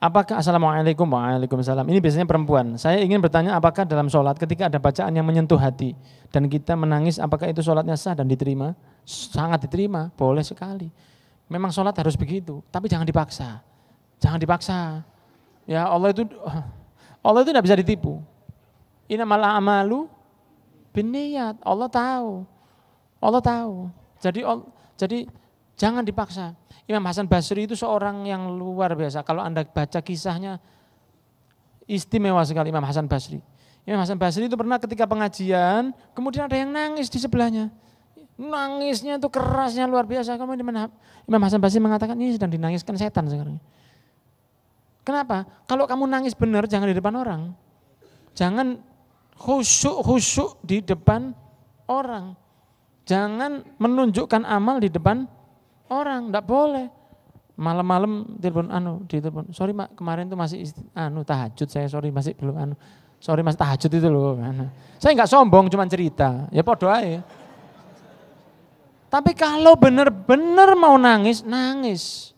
Apakah assalamualaikum waalaikumsalam? Ini biasanya perempuan. Saya ingin bertanya apakah dalam sholat ketika ada bacaan yang menyentuh hati dan kita menangis, apakah itu sholatnya sah dan diterima? Sangat diterima, boleh sekali. Memang sholat harus begitu, tapi jangan dipaksa. Jangan dipaksa. Ya Allah itu Allah itu tidak bisa ditipu. Ini malah amalu biniat. Allah tahu. Allah tahu. Jadi jadi Jangan dipaksa. Imam Hasan Basri itu seorang yang luar biasa. Kalau Anda baca kisahnya, istimewa sekali Imam Hasan Basri. Imam Hasan Basri itu pernah ketika pengajian, kemudian ada yang nangis di sebelahnya. Nangisnya itu kerasnya luar biasa. Kamu di mana? Imam Hasan Basri mengatakan, ini sedang dinangiskan setan sekarang. Kenapa? Kalau kamu nangis benar, jangan di depan orang. Jangan khusyuk-khusyuk di depan orang. Jangan menunjukkan amal di depan orang, tidak boleh. Malam-malam telepon anu, di telepon. Sorry Mak, kemarin tuh masih anu tahajud saya, sorry masih belum anu. Sorry masih tahajud itu loh. Anu. Saya nggak sombong, cuma cerita. Ya podo aja. Tapi kalau benar-benar mau nangis, nangis.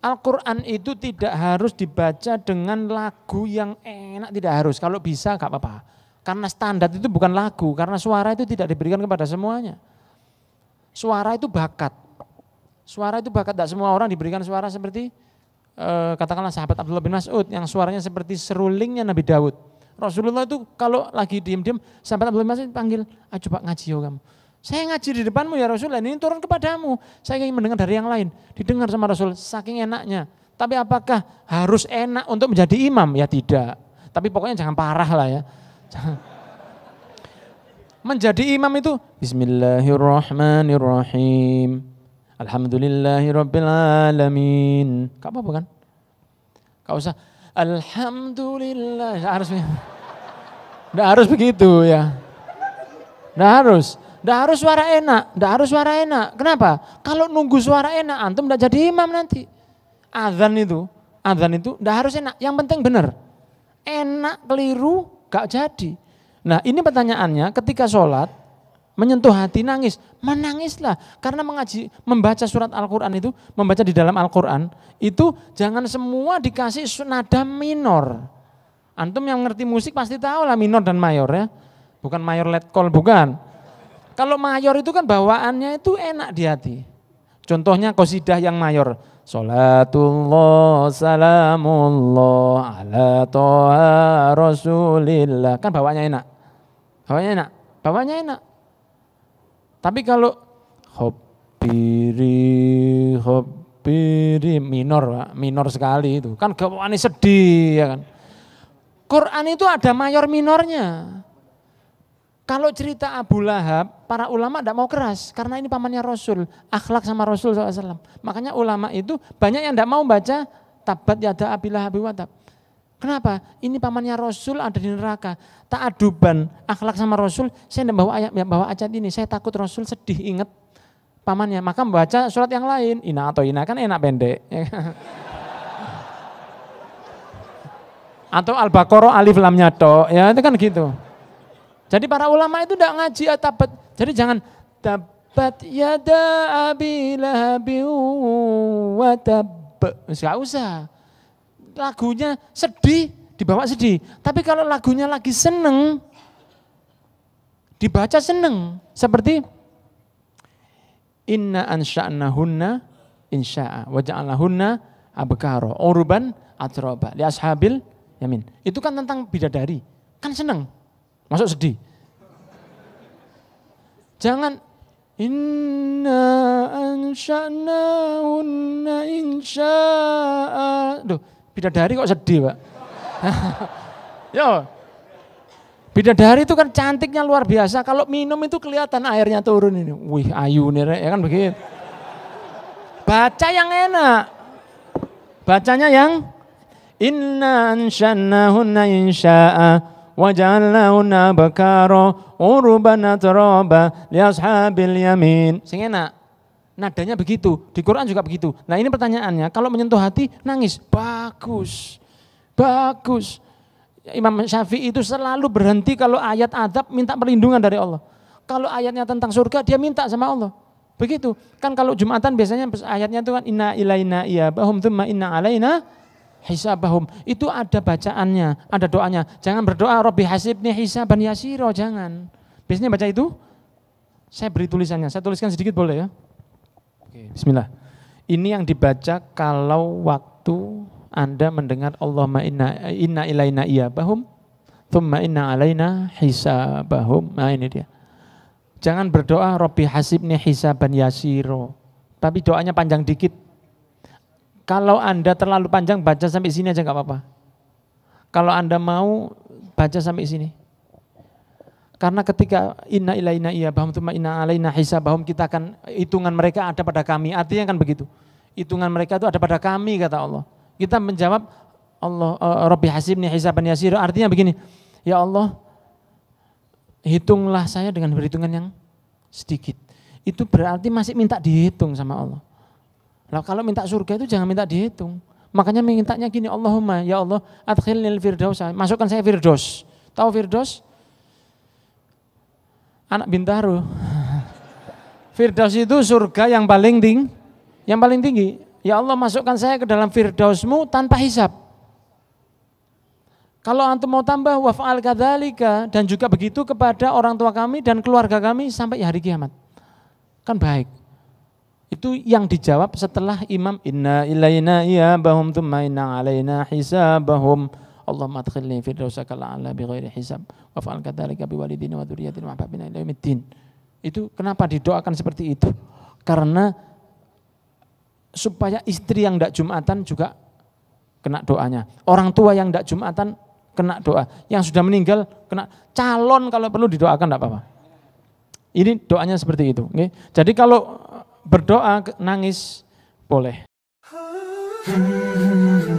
Al-Quran itu tidak harus dibaca dengan lagu yang enak, tidak harus. Kalau bisa gak apa-apa. Karena standar itu bukan lagu, karena suara itu tidak diberikan kepada semuanya. Suara itu bakat. Suara itu bahkan tidak semua orang diberikan suara seperti eh, katakanlah sahabat Abdullah bin Mas'ud yang suaranya seperti serulingnya Nabi Daud. Rasulullah itu kalau lagi diem-diem sahabat Abdullah bin Mas'ud panggil, "Ayo coba ngaji yo oh kamu." Saya ngaji di depanmu ya Rasulullah, ini turun kepadamu. Saya ingin mendengar dari yang lain. Didengar sama Rasul, saking enaknya. Tapi apakah harus enak untuk menjadi imam? Ya tidak. Tapi pokoknya jangan parah lah ya. Jangan. Menjadi imam itu Bismillahirrahmanirrahim. Alhamdulillahi Rabbil Alamin. Gak apa-apa kan? Gak usah. Alhamdulillah. Nggak harus, ya. nggak harus begitu ya. Nggak harus. Nggak harus suara enak. Nggak harus suara enak. Kenapa? Kalau nunggu suara enak, antum nggak jadi imam nanti. Azan itu, azan itu nggak harus enak. Yang penting benar. Enak, keliru, gak jadi. Nah ini pertanyaannya ketika sholat, menyentuh hati nangis, menangislah. Karena mengaji, membaca surat Al-Quran itu, membaca di dalam Al-Quran, itu jangan semua dikasih nada minor. Antum yang ngerti musik pasti tahu lah minor dan mayor ya. Bukan mayor let call, bukan. Kalau mayor itu kan bawaannya itu enak di hati. Contohnya kosidah yang mayor. Salatullah salamullah ala toha rasulillah. Kan bawaannya enak. Bawaannya enak. Bawaannya enak. Tapi kalau hobiri, hobiri minor Pak, minor sekali itu. Kan gawaannya sedih ya kan. Quran itu ada mayor minornya. Kalau cerita Abu Lahab, para ulama tidak mau keras karena ini pamannya Rasul, akhlak sama Rasul SAW. Makanya ulama itu banyak yang tidak mau baca tabat yada abilah abi Kenapa? Ini pamannya Rasul ada di neraka. Tak aduban akhlak sama Rasul, saya tidak bawa ayat, bawa ayat ini. Saya takut Rasul sedih ingat pamannya. Maka membaca surat yang lain, ina atau ina kan enak pendek. Ya kan? atau al-baqarah alif lamnya to, ya itu kan gitu. Jadi para ulama itu tidak ngaji atabat. Ya, Jadi jangan tabat yada abilah biu watab. tab. usah lagunya sedih, dibawa sedih. Tapi kalau lagunya lagi seneng, dibaca seneng. Seperti Inna ansha'na hunna insya'a wa hunna abkara uruban atroba li ashabil yamin. Itu kan tentang bidadari. Kan seneng. Masuk sedih. Jangan Inna ansha'na hunna insya'a. Duh, Bidadari kok sedih, Pak? Yo. Bidadari itu kan cantiknya luar biasa. Kalau minum itu kelihatan airnya turun ini. Wih, ayu nih, ya kan begitu. Baca yang enak. Bacanya yang inna anshannahunna insya'a wa ja'alnahunna bakaro uruban teroba li ashabil yamin. Sing enak. Nadanya begitu, di Quran juga begitu. Nah ini pertanyaannya, kalau menyentuh hati, nangis. Bagus, bagus. Imam Syafi'i itu selalu berhenti kalau ayat adab minta perlindungan dari Allah. Kalau ayatnya tentang surga, dia minta sama Allah. Begitu. Kan kalau Jumatan biasanya ayatnya itu kan inna ilaina bahum thumma inna alaina hisabahum. Itu ada bacaannya, ada doanya. Jangan berdoa robi Robbi hasibni hisaban yasiro, jangan. Biasanya baca itu, saya beri tulisannya, saya tuliskan sedikit boleh ya bismillah. Ini yang dibaca kalau waktu Anda mendengar Allah inna inna ilaina iyabahum thumma inna alaina hisabahum. Nah ini dia. Jangan berdoa Robi hasibni hisaban yasiro. Tapi doanya panjang dikit. Kalau Anda terlalu panjang baca sampai sini aja nggak apa-apa. Kalau Anda mau baca sampai sini. Karena ketika inna ilaina iya bahum tuma inna alaina bahum kita akan hitungan mereka ada pada kami. Artinya kan begitu. Hitungan mereka itu ada pada kami kata Allah. Kita menjawab Allah eh, Rabbi hasibni hisaban yasir. Artinya begini, ya Allah hitunglah saya dengan perhitungan yang sedikit. Itu berarti masih minta dihitung sama Allah. Lah kalau minta surga itu jangan minta dihitung. Makanya mintanya gini, Allahumma ya Allah adkhilnil firdaus, masukkan saya firdaus. Tahu firdaus? anak Bintaro. Firdaus itu surga yang paling tinggi, yang paling tinggi. Ya Allah masukkan saya ke dalam firdausmu tanpa hisap. Kalau antum mau tambah wafal kadalika dan juga begitu kepada orang tua kami dan keluarga kami sampai hari kiamat. Kan baik. Itu yang dijawab setelah imam inna ilaina iya bahum thumma inna alaina hisabahum. bahum Allahumma adkhilni firdausaka la'ala bi ghairi hisab wa fa'al kadzalika bi walidina wa dzurriyyati wa ahbabina ila yaumiddin. Itu kenapa didoakan seperti itu? Karena supaya istri yang tidak jumatan juga kena doanya. Orang tua yang tidak jumatan kena doa. Yang sudah meninggal kena calon kalau perlu didoakan tidak apa-apa. Ini doanya seperti itu. Jadi kalau berdoa nangis boleh.